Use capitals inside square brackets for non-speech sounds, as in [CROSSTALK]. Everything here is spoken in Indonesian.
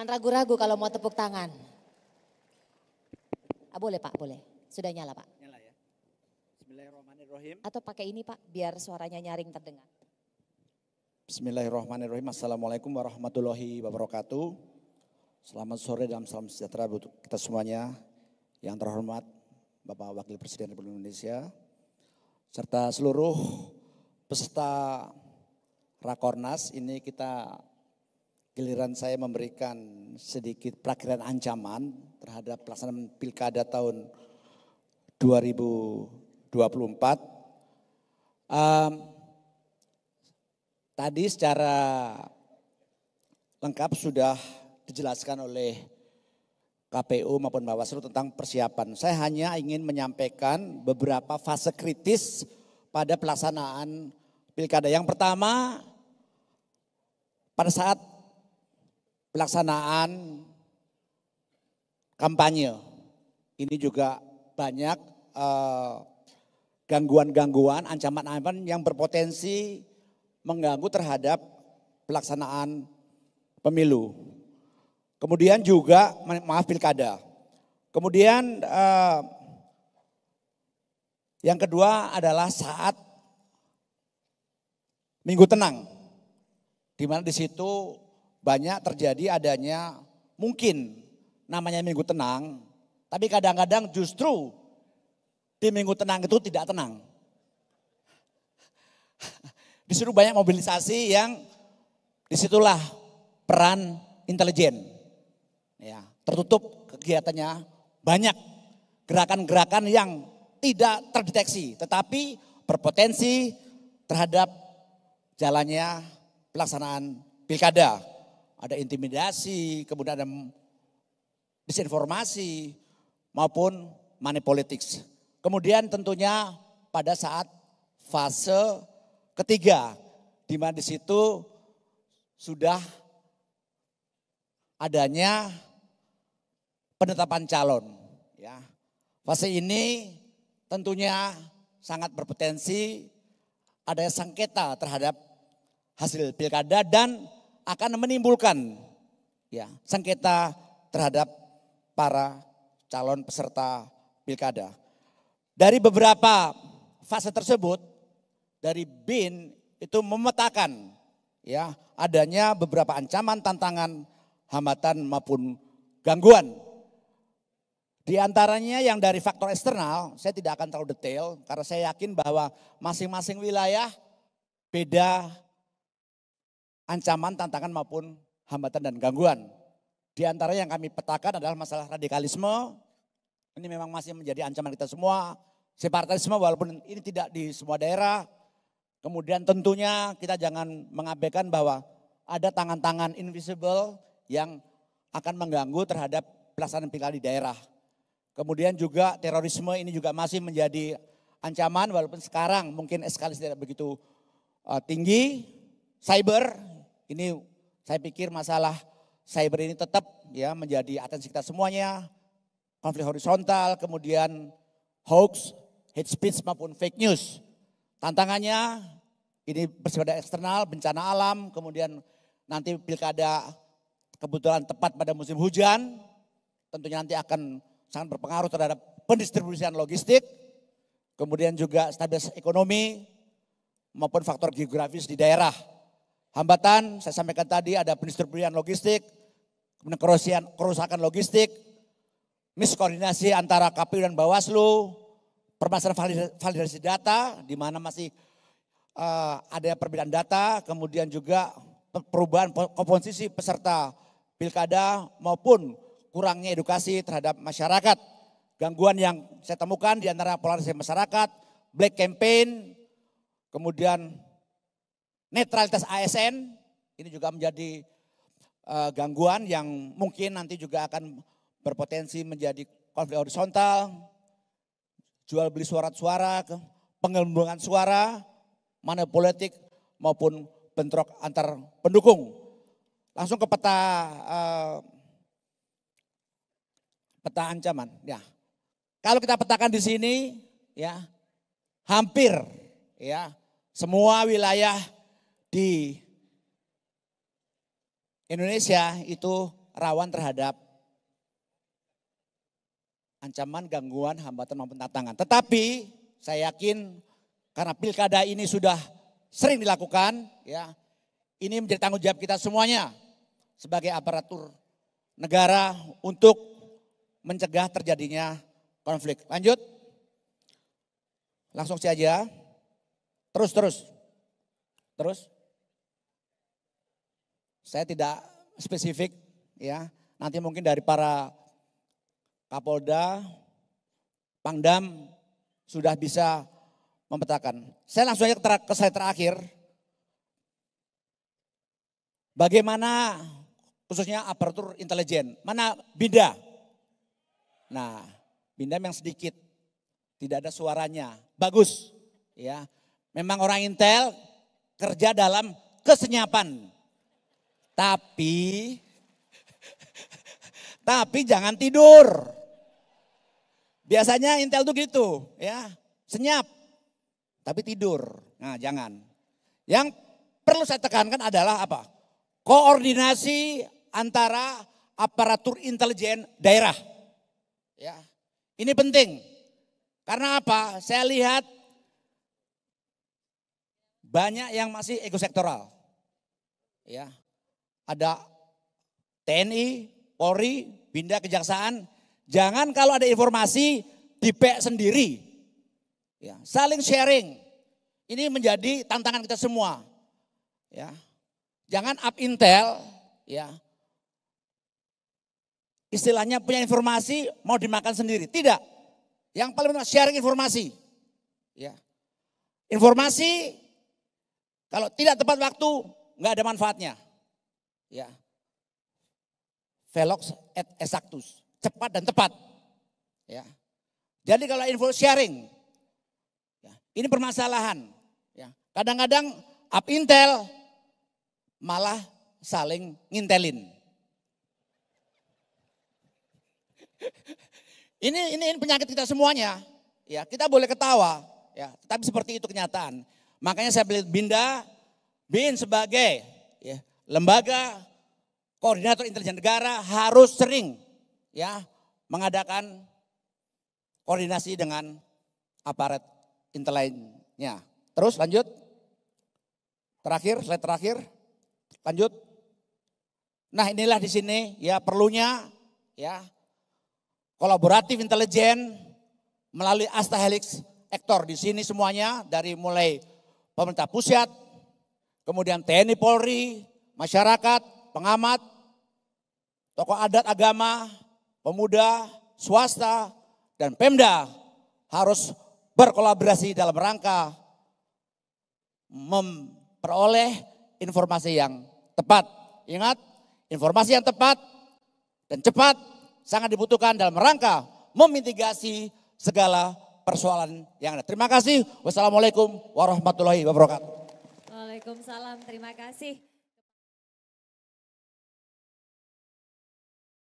Jangan Ragu-ragu kalau mau tepuk tangan. Ah, boleh Pak, boleh. Sudah nyala Pak. Nyala ya. Bismillahirrahmanirrahim. Atau pakai ini Pak, biar suaranya nyaring terdengar. Bismillahirrahmanirrahim. Assalamualaikum warahmatullahi wabarakatuh. Selamat sore dalam salam sejahtera untuk kita semuanya. Yang terhormat Bapak Wakil Presiden Republik Indonesia. Serta seluruh peserta Rakornas ini kita giliran saya memberikan sedikit perakiran ancaman terhadap pelaksanaan pilkada tahun 2024. Um, tadi secara lengkap sudah dijelaskan oleh KPU maupun Bawaslu tentang persiapan. Saya hanya ingin menyampaikan beberapa fase kritis pada pelaksanaan pilkada. Yang pertama, pada saat pelaksanaan kampanye. Ini juga banyak eh, gangguan-gangguan, uh, ancaman-ancaman yang berpotensi mengganggu terhadap pelaksanaan pemilu. Kemudian juga maaf pilkada. Kemudian uh, yang kedua adalah saat Minggu Tenang, di mana di situ banyak terjadi adanya mungkin namanya minggu tenang, tapi kadang-kadang justru di minggu tenang itu tidak tenang. [LAUGHS] Disuruh banyak mobilisasi yang disitulah peran intelijen. Ya, tertutup kegiatannya banyak gerakan-gerakan yang tidak terdeteksi tetapi berpotensi terhadap jalannya pelaksanaan pilkada ada intimidasi, kemudian ada disinformasi maupun money politics. Kemudian tentunya pada saat fase ketiga di mana di situ sudah adanya penetapan calon ya. Fase ini tentunya sangat berpotensi adanya sengketa terhadap hasil pilkada dan akan menimbulkan ya sengketa terhadap para calon peserta pilkada. Dari beberapa fase tersebut dari BIN itu memetakan ya adanya beberapa ancaman, tantangan, hambatan maupun gangguan. Di antaranya yang dari faktor eksternal, saya tidak akan terlalu detail karena saya yakin bahwa masing-masing wilayah beda ancaman, tantangan maupun hambatan dan gangguan. Di antara yang kami petakan adalah masalah radikalisme. Ini memang masih menjadi ancaman kita semua. Separatisme walaupun ini tidak di semua daerah. Kemudian tentunya kita jangan mengabaikan bahwa ada tangan-tangan invisible yang akan mengganggu terhadap pelaksanaan pilkada di daerah. Kemudian juga terorisme ini juga masih menjadi ancaman walaupun sekarang mungkin eskalasi tidak begitu eh, tinggi. Cyber ini saya pikir masalah cyber ini tetap ya menjadi atensi kita semuanya. Konflik horizontal, kemudian hoax, hate speech maupun fake news. Tantangannya ini bersifat eksternal, bencana alam, kemudian nanti pilkada kebetulan tepat pada musim hujan, tentunya nanti akan sangat berpengaruh terhadap pendistribusian logistik, kemudian juga stabilitas ekonomi maupun faktor geografis di daerah. Hambatan, saya sampaikan tadi ada pendistribusian logistik, kemudian kerusakan logistik, miskoordinasi antara KPU dan Bawaslu, permasalahan validasi data di mana masih uh, ada perbedaan data, kemudian juga perubahan komposisi peserta pilkada maupun kurangnya edukasi terhadap masyarakat. Gangguan yang saya temukan di antara polarisasi masyarakat, black campaign, kemudian Netralitas ASN ini juga menjadi uh, gangguan yang mungkin nanti juga akan berpotensi menjadi konflik horizontal, jual beli suara-suara, pengelembungan suara, mana politik maupun bentrok antar pendukung. Langsung ke peta uh, peta ancaman. Ya, kalau kita petakan di sini, ya hampir ya semua wilayah di Indonesia itu rawan terhadap ancaman, gangguan, hambatan maupun tantangan. Tetapi saya yakin karena pilkada ini sudah sering dilakukan, ya ini menjadi tanggung jawab kita semuanya sebagai aparatur negara untuk mencegah terjadinya konflik. Lanjut, langsung saja, terus terus, terus. Saya tidak spesifik ya. Nanti mungkin dari para Kapolda, Pangdam sudah bisa memetakan. Saya langsung aja ke saya terakhir. Bagaimana khususnya aparatur intelijen, mana Binda? Nah, Binda yang sedikit, tidak ada suaranya, bagus. ya. Memang orang intel kerja dalam kesenyapan. Tapi tapi jangan tidur. Biasanya Intel tuh gitu, ya. Senyap. Tapi tidur. Nah, jangan. Yang perlu saya tekankan adalah apa? Koordinasi antara aparatur intelijen daerah. Ya. Ini penting. Karena apa? Saya lihat banyak yang masih ego sektoral. Ya ada TNI, Polri, Binda, kejaksaan. Jangan kalau ada informasi dipek sendiri. Ya, saling sharing. Ini menjadi tantangan kita semua. Ya. Jangan up intel, ya. Istilahnya punya informasi mau dimakan sendiri. Tidak. Yang paling penting sharing informasi. Ya. Informasi kalau tidak tepat waktu nggak ada manfaatnya. Ya. Velox et exactus. Cepat dan tepat. Ya. Jadi kalau info sharing, ya, ini permasalahan. Ya. Kadang-kadang up intel malah saling ngintelin. [LAUGHS] ini, ini ini penyakit kita semuanya. Ya, kita boleh ketawa, ya, tapi seperti itu kenyataan. Makanya saya beli Binda Bin sebagai ya, lembaga koordinator intelijen negara harus sering ya mengadakan koordinasi dengan aparat intelijennya. Terus lanjut. Terakhir, slide terakhir. Lanjut. Nah, inilah di sini ya perlunya ya kolaboratif intelijen melalui Asta Helix Ektor di sini semuanya dari mulai pemerintah pusat, kemudian TNI Polri, masyarakat, pengamat, tokoh adat agama, pemuda, swasta, dan Pemda harus berkolaborasi dalam rangka memperoleh informasi yang tepat. Ingat, informasi yang tepat dan cepat sangat dibutuhkan dalam rangka memitigasi segala persoalan yang ada. Terima kasih. Wassalamualaikum warahmatullahi wabarakatuh. Waalaikumsalam. Terima kasih.